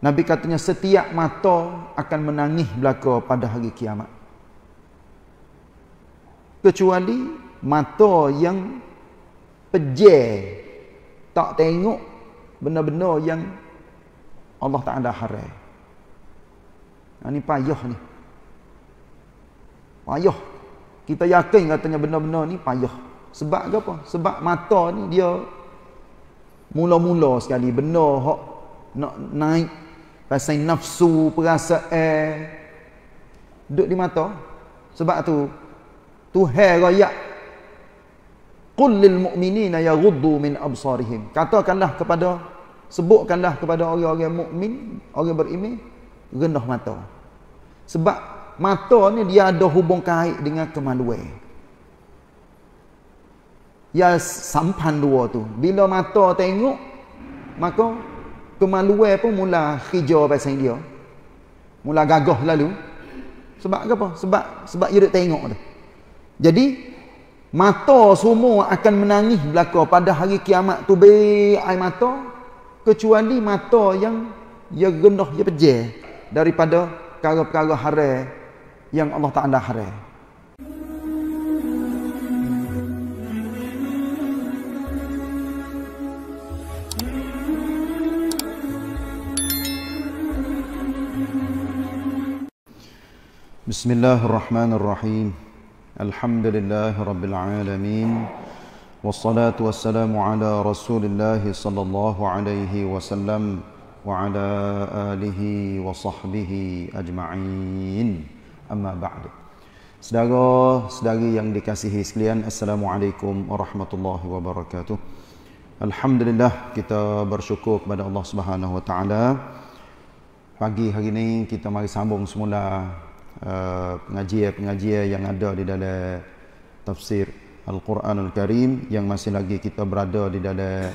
Nabi katanya setiap mata akan menangis belaka pada hari kiamat. Kecuali mata yang pejir. Tak tengok benda-benda yang Allah Ta'ala haram. Ini payah ni. Payah. Kita yakin katanya benda-benda ni payah. Sebab ke apa? Sebab mata ni dia mula-mula sekali. Benda yang nak naik pasal nafsu perasa eh duduk di mata sebab tu Tuhan raya qul lil mu'minina yaghuddu min absarihim katakanlah kepada sebutkanlah kepada orang-orang mukmin orang beriman rendah mata sebab mata ni dia ada hubung kait dengan kemaluan ya sampan dua tu bila mata tengok maka kemaluan pun mula hijau pasal dia mula gagah lalu sebab apa? sebab sebab dia tengok tu jadi mata semua akan menangis belaka pada hari kiamat tu be ai mata kecuali mata yang ia gendah ia pejal daripada perkara-perkara haram yang Allah Taala haram بسم الله الرحمن الرحيم الحمد لله رب العالمين والصلاة والسلام على رسول الله صلى الله عليه وسلم وعلى آله وصحبه أجمعين أما بعد Sedara, sedari yang dikasihi sekalian Assalamualaikum warahmatullahi wabarakatuh Alhamdulillah kita bersyukur kepada Allah Subhanahu SWT Pagi hari ini kita mari sambung semula pengajian-pengajian eh, uh, yang ada di dalam tafsir Al-Quranul Karim yang masih lagi kita berada di dalam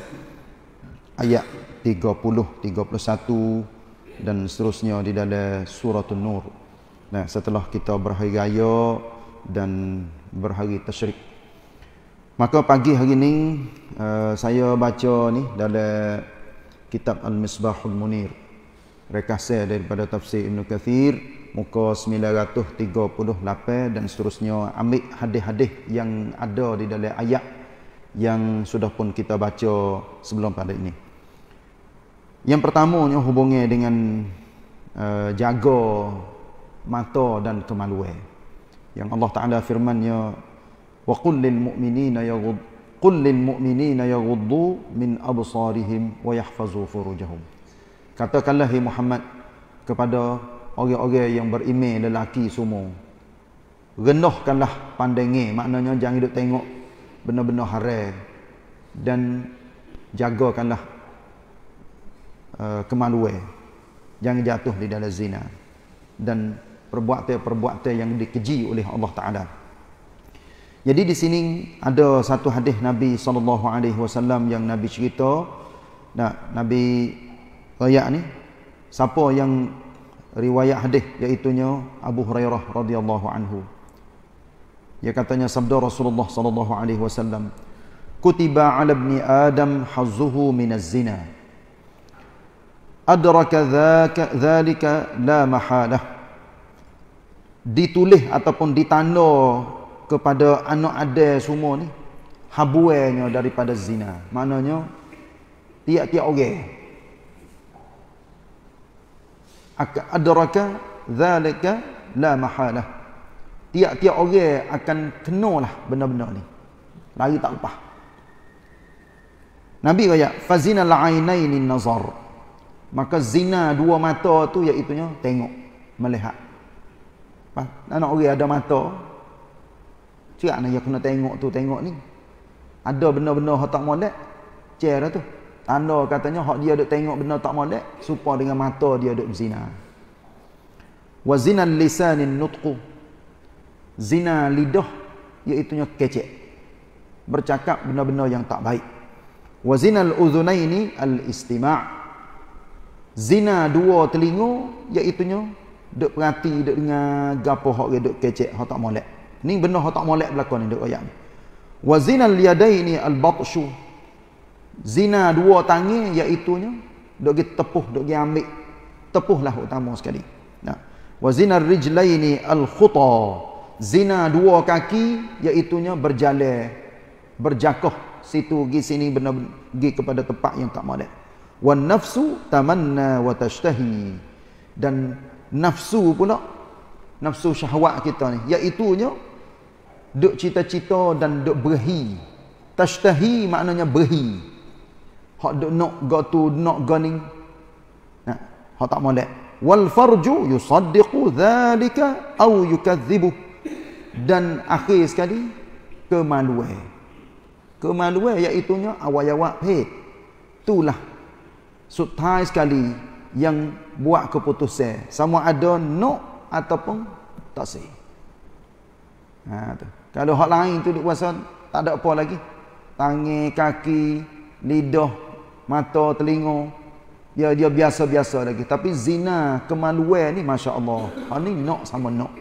ayat 30 31 dan seterusnya di dalam surah An-Nur. Nah, setelah kita berhari raya dan berhari tasyrik. Maka pagi hari ini uh, saya baca ni dalam kitab Al-Misbahul Munir rekasa daripada tafsir Ibn Kathir muka 938 dan seterusnya ambil hadis-hadis yang ada di dalam ayat yang sudah pun kita baca sebelum pada ini. Yang pertamanya hubungi dengan uh, jaga mata dan kemaluan. Yang Allah Taala firmannya wa qul lil mu'minina yaghud qul lil mu'minina yaghuddu min absarihim wa yahfazu furujahum. Katakanlah hai Muhammad kepada orang-orang yang berime lelaki semua. Renuhkanlah pandangnya, maknanya jangan duduk tengok benda-benda haram dan jagakanlah uh, kemaluan. Jangan jatuh di dalam zina dan perbuatan-perbuatan yang dikeji oleh Allah Taala. Jadi di sini ada satu hadis Nabi sallallahu alaihi wasallam yang Nabi cerita nak Nabi Raya ni siapa yang riwayat hadis iaitu Abu Hurairah radhiyallahu anhu. Ya katanya sabda Rasulullah sallallahu alaihi wasallam, "Kutiba 'ala ibni Adam hazzuhu min az-zina." Adraka dhaka dhalika la mahalah. Ditulis ataupun ditanda kepada anak ada semua ni habuannya daripada zina. Maknanya tiap-tiap orang okay adraka zalika la mahala tiap-tiap orang akan kenalah benda-benda ni lari tak lepas Nabi kata fazina al-ainaini nazar maka zina dua mata tu iaitu tengok melihat anak orang ada mata cik nak ya kena tengok tu tengok ni ada benda-benda hak tak molek cerah tu tanda katanya hak dia duk tengok benda tak molek serupa dengan mata dia duk berzina wa zina lisanin nutqu zina lidah iaitu nya kecek bercakap benda-benda yang tak baik wa zina al udhunaini al istima' zina dua telinga iaitu nya duk perhati duk dengar gapo hak dia duk kecek hak tak molek ni benda hak tak molek belakang ni duk ayat ni wa zina al yadaini al batshu zina dua tangi iaitu nya dok gi tepuh dok gi ambil tepuhlah utama sekali nah wa zina rijlaini al khuta zina dua kaki iaitu nya berjalan berjakah situ gi sini benar gi kepada tempat yang tak molek wan nafsu tamanna wa tashtahi dan nafsu pula nafsu syahwat kita ni iaitu nya duk cita-cita dan dok berhi tashtahi maknanya berhi hak do not go to not gunning nah hak tak molek wal farju yusaddiqu dhalika au yukadzibu dan akhir sekali kemaluan kemaluan iaitu nya awayawak hey, itulah sutai sekali yang buat keputusan sama ada no ataupun tak sih ha, tu. kalau hak lain tu dikuasa tak ada apa lagi tangan kaki lidah, mata, telinga. Dia dia biasa-biasa lagi. Tapi zina, kemaluan ni Masya Allah. Ini ha, nak sama nak.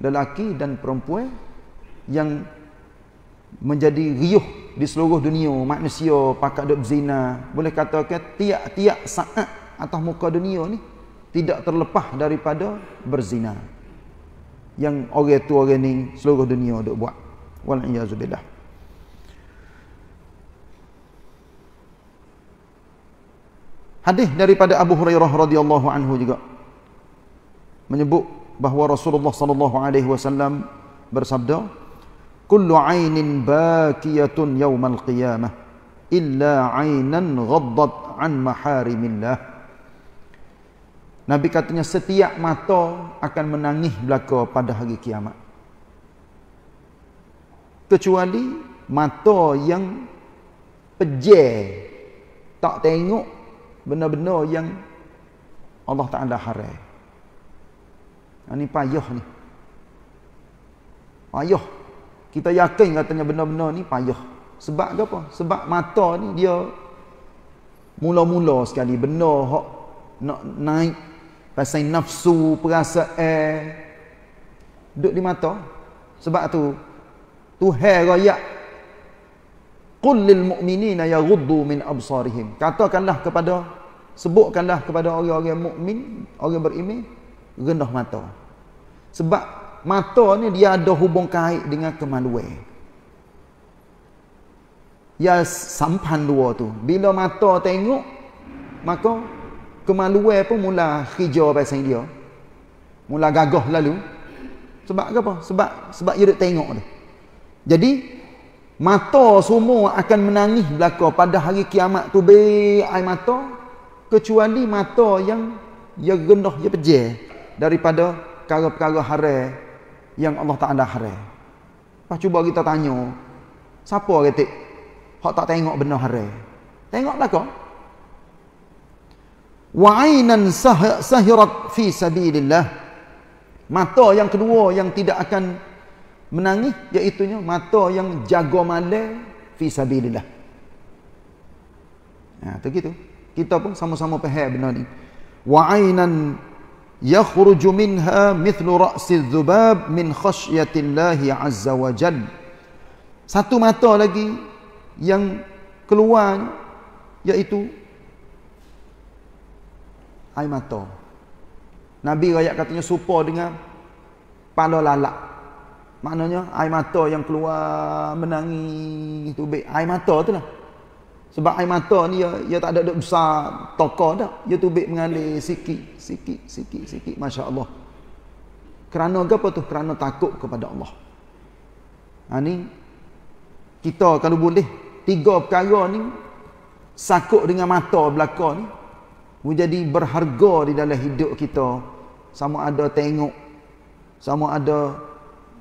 Lelaki dan perempuan yang menjadi riuh di seluruh dunia. Manusia pakat duk zina. Boleh katakan tiap-tiap saat atas muka dunia ni tidak terlepas daripada berzina. Yang orang tu orang ni seluruh dunia duk buat. Wal'iyazubillah. Hadis daripada Abu Hurairah radhiyallahu anhu juga menyebut bahawa Rasulullah sallallahu alaihi wasallam bersabda, "Kullu 'ainin bakiyatun yawmal qiyamah illa 'ainan ghaddat 'an maharimillah." Nabi katanya setiap mata akan menangis belaka pada hari kiamat. Kecuali mata yang pejeh tak tengok benda-benda yang Allah Ta'ala haram. Ini ha, payah ni. Payah. Kita yakin katanya benda-benda ni payah. Sebab ke apa? Sebab mata ni dia mula-mula sekali benda hak nak naik pasal nafsu, perasaan eh, duduk di mata. Sebab tu Tuhan rakyat Qul lil mu'minina yaghuddu min absarihim. Katakanlah kepada sebutkanlah kepada orang-orang mukmin, orang beriman rendah mata. Sebab mata ni dia ada hubung kait dengan kemaluan. Ya sampan dua tu. Bila mata tengok maka kemaluan pun mula hijau pasal dia. Mula gagah lalu. Sebab apa? Sebab sebab dia tengok tu. Jadi Mata semua akan menangis belaka pada hari kiamat tu be ai mata kecuali mata yang ya gendah ya peje daripada perkara-perkara haram yang Allah Taala haram. Pas cuba kita tanya, siapa ketik hak tak tengok benda haram? Tengok belaka. Wa ainan sahirat fi sabilillah. Mata yang kedua yang tidak akan menangis iaitu mata yang jaga malam fi sabilillah. Ha tu gitu. Kita pun sama-sama faham benda ni. Wa ainan yakhruju minha mithlu ra'sil dhubab min khashyatillahi azza wa jal. Satu mata lagi yang keluar iaitu air mata. Nabi rakyat katanya supa dengan pala lalak maknanya air mata yang keluar menangi itu baik air mata tu lah sebab air mata ni ya, ya tak ada duk besar tokoh dah ya tu baik mengalir sikit sikit sikit sikit Masya Allah kerana apa tu kerana takut kepada Allah ha, ni kita kalau boleh tiga perkara ni sakut dengan mata belakang ni menjadi berharga di dalam hidup kita sama ada tengok sama ada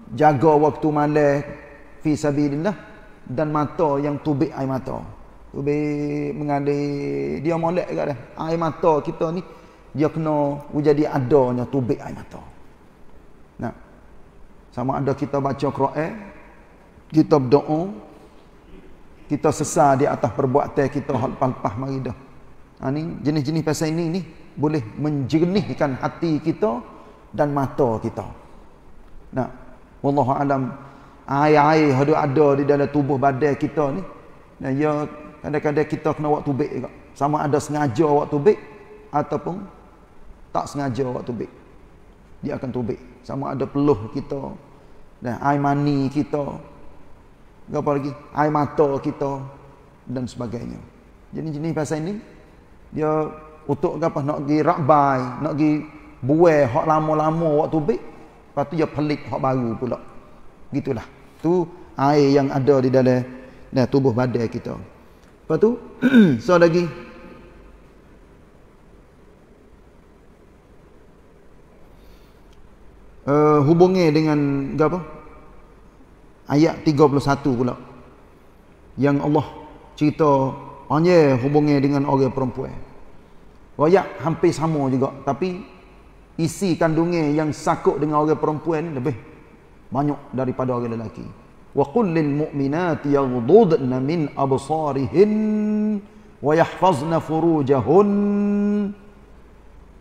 jaga waktu malam fi sabilillah dan mata yang tubik air mata tubik mengalir dia molek juga dah air mata kita ni dia kena jadi adanya tubik air mata nah sama ada kita baca Quran kita berdoa kita sesar di atas perbuatan kita hal palpah mari dah ha, ni jenis-jenis pasal ini ni boleh menjernihkan hati kita dan mata kita nah wallahu alam air-air hodo ada di dalam tubuh badan kita ni dan ya kadang-kadang kita kena waktu tubik juga sama ada sengaja buat tubik ataupun tak sengaja waktu tubik dia akan tubik sama ada peluh kita dan air mani kita apa lagi air mata kita dan sebagainya jenis-jenis pasal ini dia untuk apa nak pergi rabai nak pergi buai hak lama-lama waktu tubik Lepas tu dia pelik hak baru pula. Gitulah. Tu air yang ada di dalam dalam tubuh badan kita. Lepas tu so lagi uh, hubungi dengan apa? Ayat 31 pula. Yang Allah cerita hanya hubungi dengan orang perempuan. Ayat hampir sama juga tapi isi kandungan yang sakuk dengan orang perempuan lebih banyak daripada orang lelaki. Wa qul lil mu'minati yaghdudna min absarihin wa yahfazna furujahun.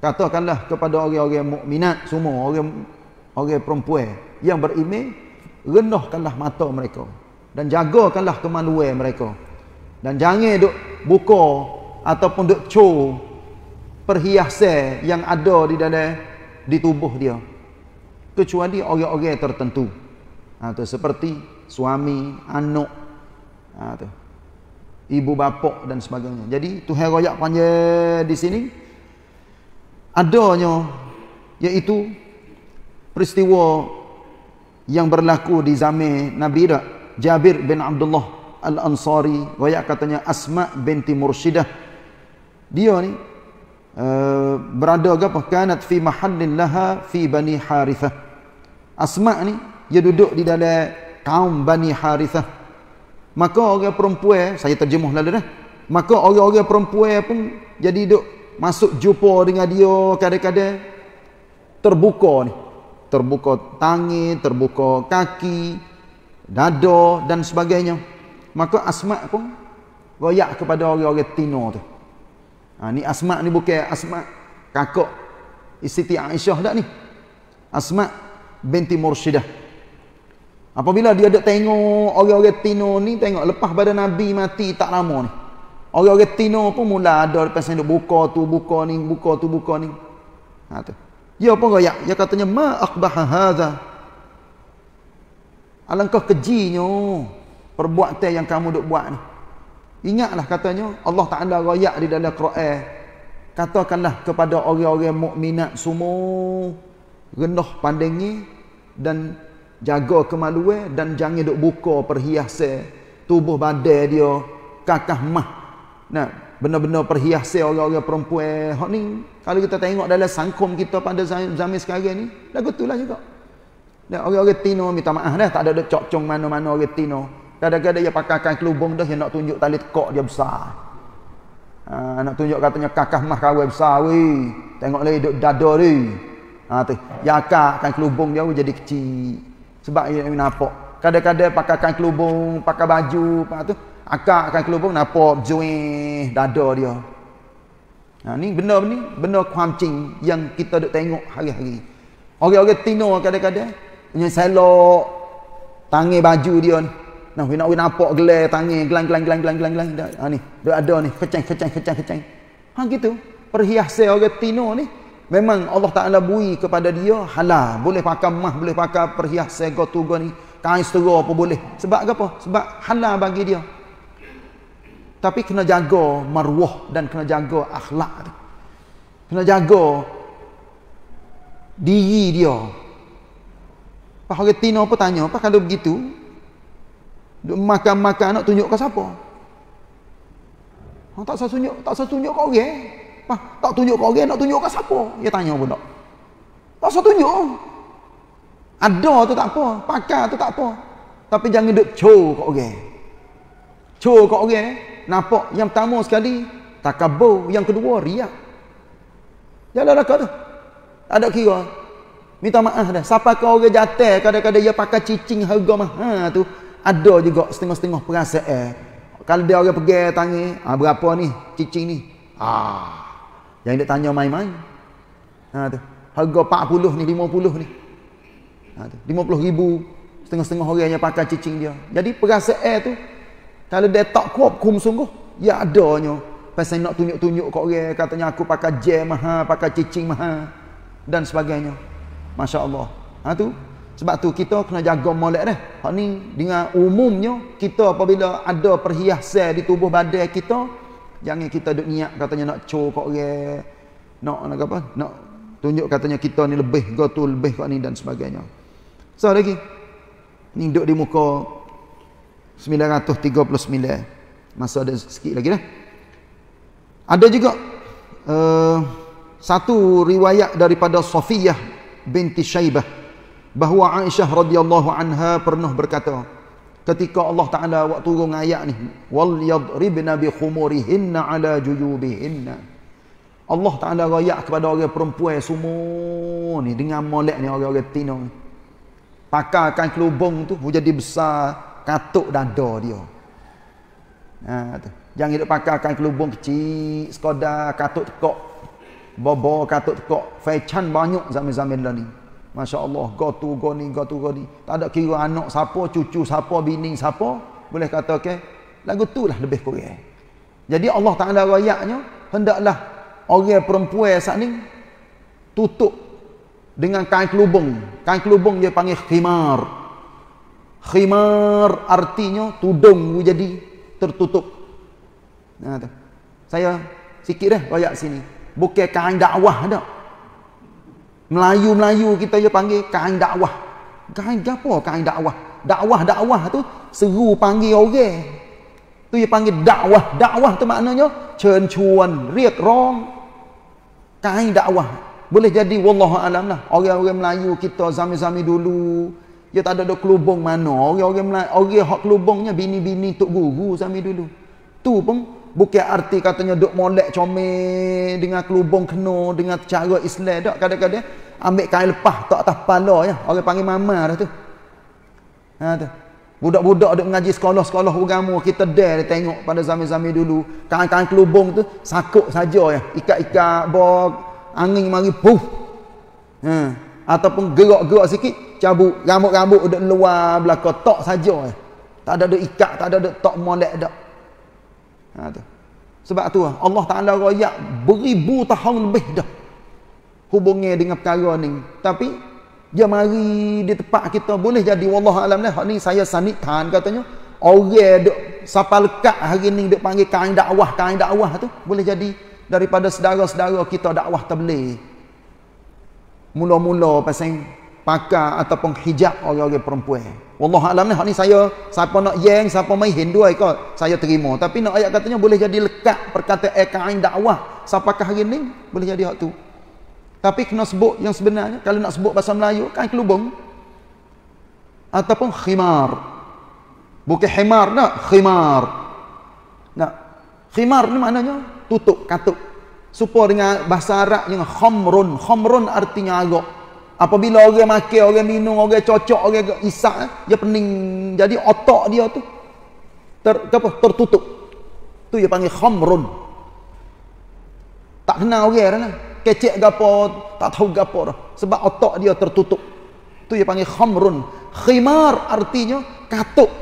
Katakanlah kepada orang-orang mukminat semua orang orang perempuan yang beriman rendahkanlah mata mereka dan jagakanlah kemaluan mereka dan jangan duk buka ataupun duk cu perhiasan yang ada di dalam di tubuh dia kecuali orang-orang tertentu atau ha, seperti suami, anak atau ha, ibu bapa dan sebagainya. Jadi Tuhan royak panjang di sini adanya iaitu peristiwa yang berlaku di zaman Nabi Ra, Jabir bin Abdullah Al-Ansari royak katanya Asma binti Mursyidah dia ni Eh, berada ke apa kanat fi mahallin laha fi bani harithah asma ni dia duduk di dalam kaum bani harithah maka orang perempuan saya terjemuh lalu dah maka orang-orang perempuan pun jadi duduk masuk jumpa dengan dia kadang-kadang terbuka ni terbuka tangan, terbuka kaki dada dan sebagainya maka asma pun royak kepada orang-orang tino tu Ha, ni Asma ni bukan Asma kakak Siti Aisyah dah ni. Asma binti Mursyidah. Apabila dia dok tengok orang-orang Tino ni tengok lepas pada Nabi mati tak lama ni. Orang-orang Tino pun mula ada lepas ni buka tu buka ni buka tu buka ni. Ha tu. Ya apa gaya? Ya katanya ma aqbah hadza. Alangkah kejinya perbuatan yang kamu dok buat ni. Ingatlah katanya Allah Taala royak di dalam Quran. Katakanlah kepada orang-orang mukminat semua rendah pandangi dan jaga kemaluan dan jangan duk buka perhiasan tubuh badan dia kakah mah. Nah, benar-benar perhiasan orang-orang perempuan hok ni. Kalau kita tengok dalam sangkum kita pada zaman zaman sekarang ni, lagu tulah juga. Dan orang-orang tino minta maaf dah tak ada cocong mana-mana orang tino. Kadang-kadang dia pakai kain kelubung dah, dia nak tunjuk tali tekok dia besar. Ha, nak tunjuk katanya kakak mah kawai besar weh. Tengok lagi duduk dada dia. Ha, tu. Yang kain kelubung dia jadi kecil. Sebab dia nampak. Kadang-kadang pakai kain kelubung, pakai baju, apa tu. Akak kain kelubung nampak juih dada dia. Ha, ni benar ni, benar kuam cing yang kita duduk tengok hari-hari. Orang-orang tino kadang-kadang. Yang selok, tangi baju dia ni. Nah, we nak we nampak gelar tangi, gelang gelang gelang gelang gelang gelang. Ha ni, dia ada ni, kecang kecang kecang kecang. Ha gitu. Perhiasan orang Tino ni memang Allah Taala bui kepada dia halal. Boleh pakai mah, boleh pakai perhiasan go tu go ni. Kain seru apa boleh. Sebab apa? Sebab halal bagi dia. Tapi kena jaga maruah dan kena jaga akhlak tu. Kena jaga diri dia. Pak Hagetino apa tanya? Apa kalau begitu? makan-makan nak tunjuk ke siapa? Ha, tak saya tunjuk, tak saya tunjuk ke orang. Apa? Tak tunjuk ke orang, nak tunjuk ke siapa? Dia tanya pun tak. Tak saya tunjuk. Ada tu tak apa, pakar tu tak apa. Tapi jangan duk cho ke orang. Cho ke orang, nampak yang pertama sekali takabur, yang kedua riak. Jalan raka tu. Ada kira. Minta maaf dah. Siapa kau orang jatuh, kadang-kadang dia pakai cicing harga mahal tu, ada juga setengah-setengah perasaan eh. kalau dia orang pergi eh, tanya ah, berapa ni cicing ni ah yang dia tanya main-main ha tu harga 40 ni 50 ni ha tu 50 ribu setengah-setengah orang yang pakai cicing dia jadi perasaan eh, tu kalau dia tak kuat kum sungguh ya adanya pasal nak tunjuk-tunjuk kat orang katanya aku pakai jam mahal pakai cicing mahal dan sebagainya masya-Allah ha tu sebab tu kita kena jaga molek dah. Hak ni dengan umumnya kita apabila ada perhiasan di tubuh badan kita jangan kita duk niat katanya nak cokok orang. Nak nak apa? Nak tunjuk katanya kita ni lebih ke lebih ke ni dan sebagainya. So lagi ni duk di muka 939. Masa ada sikit lagi dah. Ada juga uh, satu riwayat daripada Safiyah binti Syaibah bahawa Aisyah radhiyallahu anha pernah berkata ketika Allah Taala waktu turun ayat ni wal yadribna bi khumurihinna ala jujubihinna Allah Taala royak kepada orang perempuan semua ni dengan molek ni orang-orang tino ni pakakan kelubung tu jadi besar katuk dada dia ha tu jangan hidup pakakan kelubung kecil sekadar katuk tekok bobo katuk tekok fechan banyak zaman-zaman dulu lah ni Masya Allah, gotu goni, gotu goni. Tak ada kira anak siapa, cucu siapa, bini siapa. Boleh kata ke? Lagu tu lah lebih kurang. Jadi Allah Ta'ala rakyatnya, hendaklah orang perempuan saat ni tutup dengan kain kelubung. Kain kelubung dia panggil khimar. Khimar artinya tudung jadi tertutup. Nah, Saya sikit dah rakyat sini. Bukan kain dakwah dah. Melayu-Melayu kita dia panggil kain dakwah. Kain apa kain dakwah? Dakwah dakwah tu seru panggil orang. Tu dia panggil dakwah. Dakwah tu maknanya cencuan, riak rong. Kain dakwah. Boleh jadi wallahu alam lah. Orang-orang Melayu kita zami-zami dulu dia tak ada dok kelubung mana. Orang-orang Melayu, orang hak kelubungnya bini-bini tok guru zami dulu. Tu pun bukan arti katanya duk molek comel dengan kelubung keno, dengan cara Islam dak kadang-kadang ambil kain lepas tak atas kepala ya orang panggil mama dah tu ha tu budak-budak duk mengaji sekolah-sekolah agama kita dah tengok pada zaman-zaman dulu kain-kain kelubung tu sakuk saja ya ikat-ikat bog angin mari puh. ha ataupun gerak-gerak sikit cabut rambut-rambut duk luar belaka tok saja ya tak ada duk ikat tak ada duk tok molek dak Ha, tu. Sebab tu Allah Ta'ala royak beribu tahun lebih dah hubungnya dengan perkara ni. Tapi, dia mari di tempat kita boleh jadi. Wallah alam lah. Ni saya sanitan katanya. Orang duk sapa lekat hari ni duk panggil kain dakwah. Kain dakwah tu boleh jadi daripada sedara-sedara kita dakwah terbelih. Mula-mula pasang pakar ataupun hijab orang-orang perempuan. Wallah alam ni ni saya siapa nak yang siapa mai Hindu ai saya terima tapi nak ayat katanya boleh jadi lekat perkataan ekain dakwah sampai hari ni boleh jadi hak tu tapi kena sebut yang sebenarnya kalau nak sebut bahasa Melayu kan kelubung ataupun khimar bukan khimar nak khimar nak khimar ni maknanya tutup katuk supaya dengan bahasa Arab yang khamrun khamrun artinya agak Apabila orang makan, orang minum, orang cocok, orang isak, eh, dia pening. Jadi otak dia tu ter, apa, tertutup. Tu dia panggil khamrun. Tak kenal orang dah lah. Kecek tak tahu ke dah. Sebab otak dia tertutup. Tu dia panggil khamrun. Khimar artinya katuk.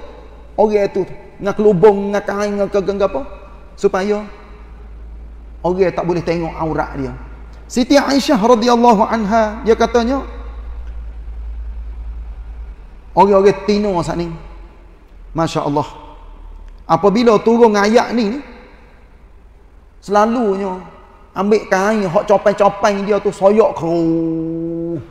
Orang itu dengan kelubung, dengan kain, dengan apa. Supaya orang tak boleh tengok aurat dia. Siti Aisyah radhiyallahu anha dia katanya orang-orang tino sat ni masya-Allah apabila turun ayat ni selalunya ambil kain hok copeng-copeng dia tu soyok ke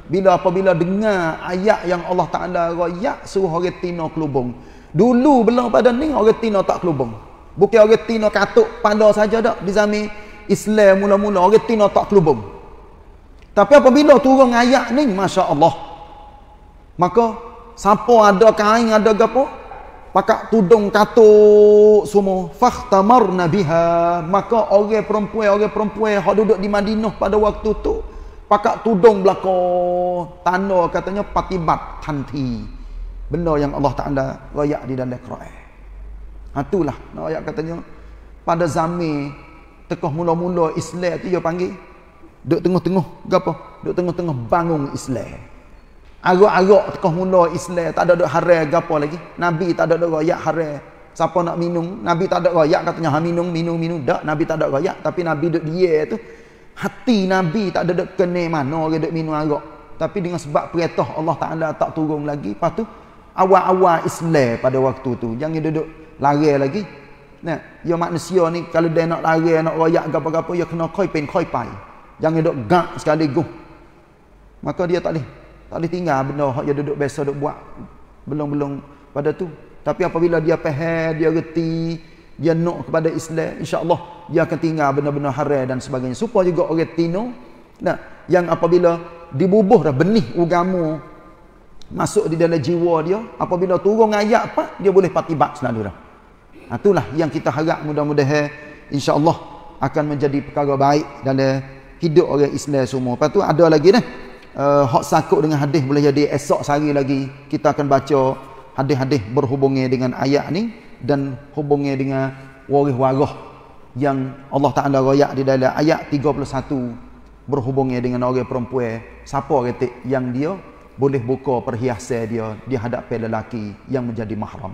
bila apabila dengar ayat yang Allah Taala royak suruh orang tino kelubung dulu belum pada ni orang tino tak kelubung bukan orang tino katuk pada saja dak di zaman Islam mula-mula orang tina tak kelubung. Tapi apabila turun ayat ni Masya Allah Maka Siapa ada kain ada gapo Pakak tudung katuk semua Fakhtamar nabiha Maka orang perempuan Orang perempuan Yang duduk di Madinah pada waktu tu Pakak tudung belako Tanda katanya Patibat tanti Benda yang Allah Ta'ala Rayak di dalam Quran Itulah Rayak katanya Pada zaman tekoh mula-mula Islam tu dia panggil duk tengah-tengah gapo duk tengah-tengah bangun Islam arak-arak tekoh mula Islam tak ada duk haram gapo lagi nabi tak ada duk royak haram siapa nak minum nabi tak ada royak katanya ha minum minum minum dak nabi tak ada royak tapi nabi duk dia tu hati nabi tak ada duk kena mana orang duk minum arak tapi dengan sebab perintah Allah Taala tak turun lagi lepas tu awal-awal Islam pada waktu tu jangan duduk lari lagi Nah, manusia นี่ยมนุษย์นี่การเดินออกไปนอกวิญญาณกับกับยังนอค่อยเป็นค่อยไปยังเด็กกะสกัดกุ maka dia tak boleh tak boleh tinggal benda hak dia duduk biasa duk buat belum-belum pada tu tapi apabila dia faham dia reti dia nak kepada Islam insya-Allah dia akan tinggal benda-benda haram dan sebagainya supaya juga orang tino nah yang apabila dibubuh dah benih agama masuk di dalam jiwa dia apabila turun ayat pak dia boleh patibat senang dia dah Ha, itulah yang kita harap mudah-mudahan insya-Allah akan menjadi perkara baik dan hidup orang Islam semua. Lepas tu ada lagi dah. Uh, hak dengan hadis boleh jadi esok sehari lagi kita akan baca hadis-hadis berhubungnya dengan ayat ni dan hubungnya dengan waris-waris yang Allah Taala royak di dalam ayat 31 berhubungnya dengan orang perempuan siapa kata yang dia boleh buka perhiasan dia di hadapan lelaki yang menjadi mahram.